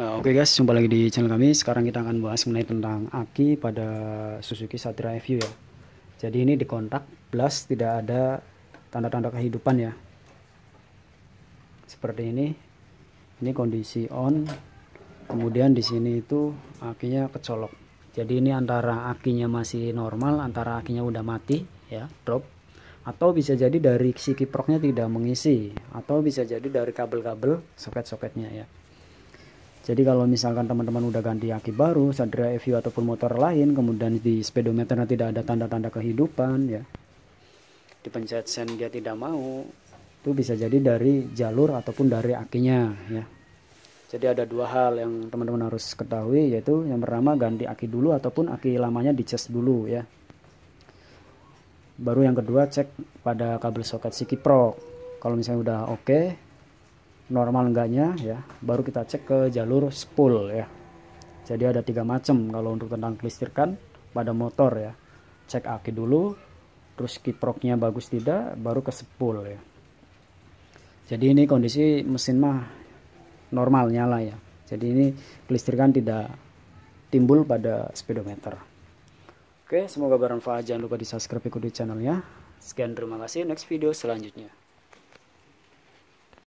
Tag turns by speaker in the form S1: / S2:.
S1: Eh, oke okay guys, jumpa lagi di channel kami. Sekarang kita akan bahas mengenai tentang aki pada Suzuki Satria FU ya. Jadi ini di kontak plus tidak ada tanda-tanda kehidupan ya. Seperti ini. Ini kondisi on. Kemudian di sini itu akinya kecolok. Jadi ini antara akinya masih normal, antara akinya udah mati ya, drop. Atau bisa jadi dari si kiproknya tidak mengisi atau bisa jadi dari kabel-kabel soket-soketnya ya. Jadi kalau misalkan teman-teman udah ganti aki baru, sadra FU ataupun motor lain, kemudian di speedometernya tidak ada tanda-tanda kehidupan ya. Dipencet sen dia tidak mau, itu bisa jadi dari jalur ataupun dari akinya ya. Jadi ada dua hal yang teman-teman harus ketahui yaitu yang pertama ganti aki dulu ataupun aki lamanya dicas dulu ya. Baru yang kedua cek pada kabel soket sikiprok Kalau misalnya udah oke, okay, normal enggaknya ya baru kita cek ke jalur spool ya jadi ada tiga macam kalau untuk tentang kelistrikan pada motor ya cek aki dulu terus kiproknya bagus tidak baru ke spool ya jadi ini kondisi mesin mah normal nyala ya jadi ini kelistrikan tidak timbul pada speedometer oke semoga bermanfaat jangan lupa di subscribe ikuti channelnya sekian terima kasih next video selanjutnya